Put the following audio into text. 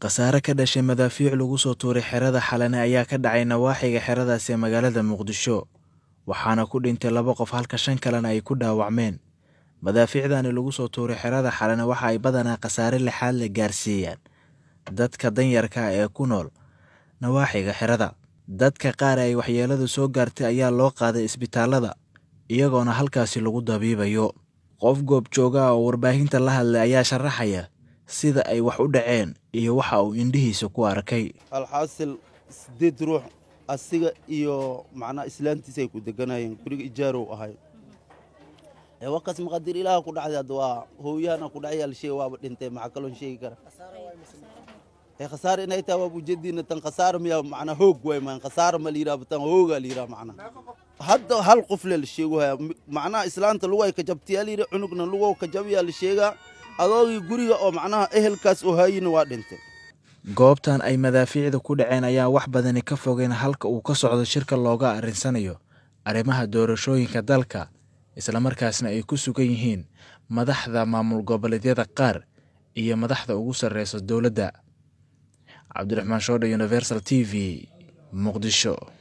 khasaare ka dhashay madaafiic lagu soo tuuray xerada xalane ayaa ka dhacay nawaaxiga xeradaasi ee magaalada muqdisho waxaana ku dhintay laba qof halka shan kalena ay ku dhaawacmeen madaafiicdani lagu soo tuuray xerada xalane waxa ay badanaa khasaare lixaad la gaarsiiyaan dadka danyarka ah ee ku nool nawaaxiga xerada dadka qaar ay waxyeeladu soo gaartay ayaa loo qaaday isbitaalada iyagoona halkaasi lagu dabiibayo qof goobjooga ah oo warbaahinta la hadlay ayaa sharaxaya sida ay wax u dhaceen iyo waxa uu indhihiisa ku arkay alxaasil sideed ruux asiga iyo macnaha islaantiisa ay ku deganayeen guriga ijaarow ahay wakaas maqadir ilaaha ku dhacday hadda waa hooyahana ku dhacyal sheey waaba dhintay maxaa kaloon sheegi kara khasaare inay tahay waa ujeediina tan khasaare miyaa macnaa hoog waay maan khasaare ma la tan hoogaa la yidhaha hadda hal qof le la sheeguhaya macnaha islaanta lugu ay kajabtiyaa la yidhi cunugna lugu kajabiyaa la sheegaa adoogii guriga oo macnaha ehelkaas oo haayina waa dhintay goobtan ay madaafiicda ku dhaceen ayaa wax badani ka fogeen halka uu ka socdo shirka looga arrinsanayo arrimaha doorashooyinka dalka islamarkaasna ay ku sugan yihiin madaxda maamul goboleedyada qaar iyo madaxda ugu sarreysa dowladda cabdiraxmaan shoodhe universal t v muqdisho